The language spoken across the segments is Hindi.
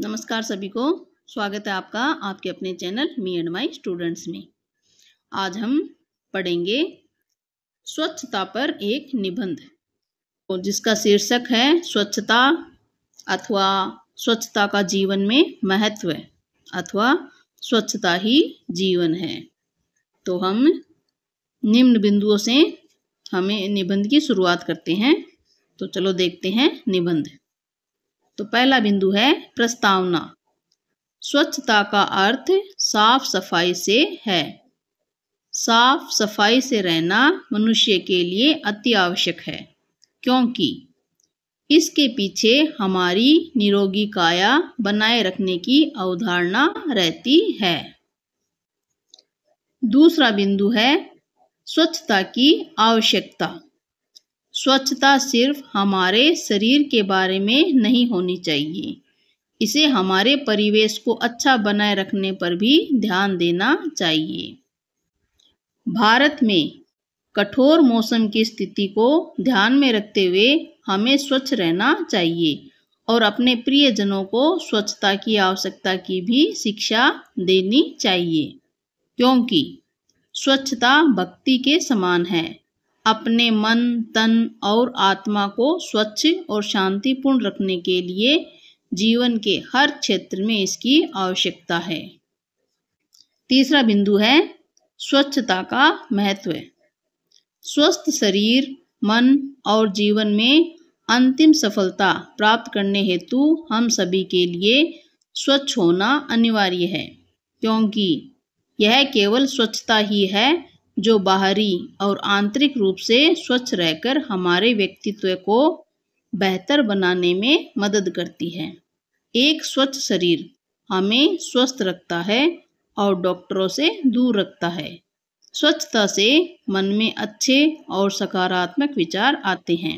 नमस्कार सभी को स्वागत है आपका आपके अपने channel me and my students में आज हम पढ़ेंगे स्वच्छता पर एक निबंध और जिसका शीर्षक है स्वच्छता अथवा स्वच्छता का जीवन में महत्व अथवा स्वच्छता ही जीवन है तो हम निम्न बिंदुओं से हमें निबंध की शुरुआत करते हैं तो चलो देखते हैं निबंध तो पहला बिंदु है प्रस्तावना स्वच्छता का अर्थ साफ सफाई से है साफ सफाई से रहना मनुष्य के लिए अति आवश्यक है क्योंकि इसके पीछे हमारी निरोगी काया बनाए रखने की अवधारणा रहती है दूसरा बिंदु है स्वच्छता की आवश्यकता स्वच्छता सिर्फ हमारे शरीर के बारे में नहीं होनी चाहिए इसे हमारे परिवेश को अच्छा बनाए रखने पर भी ध्यान देना चाहिए भारत में कठोर मौसम की स्थिति को ध्यान में रखते हुए हमें स्वच्छ रहना चाहिए और अपने प्रियजनों को स्वच्छता की आवश्यकता की भी शिक्षा देनी चाहिए क्योंकि स्वच्छता भक्ति के समान है अपने मन तन और आत्मा को स्वच्छ और शांतिपूर्ण रखने के लिए जीवन के हर क्षेत्र में इसकी आवश्यकता है तीसरा बिंदु है स्वच्छता का महत्व स्वस्थ शरीर मन और जीवन में अंतिम सफलता प्राप्त करने हेतु हम सभी के लिए स्वच्छ होना अनिवार्य है क्योंकि यह केवल स्वच्छता ही है जो बाहरी और आंतरिक रूप से स्वच्छ रहकर हमारे व्यक्तित्व को बेहतर बनाने में मदद करती है एक स्वच्छ शरीर हमें स्वस्थ रखता है और डॉक्टरों से दूर रखता है स्वच्छता से मन में अच्छे और सकारात्मक विचार आते हैं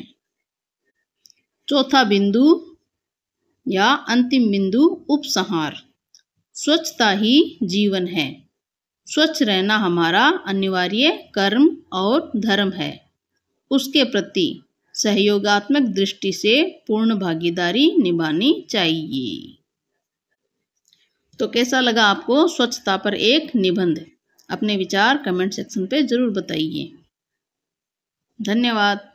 चौथा बिंदु या अंतिम बिंदु उपसंहार स्वच्छता ही जीवन है स्वच्छ रहना हमारा अनिवार्य कर्म और धर्म है उसके प्रति सहयोगात्मक दृष्टि से पूर्ण भागीदारी निभानी चाहिए तो कैसा लगा आपको स्वच्छता पर एक निबंध अपने विचार कमेंट सेक्शन पे ज़रूर बताइए धन्यवाद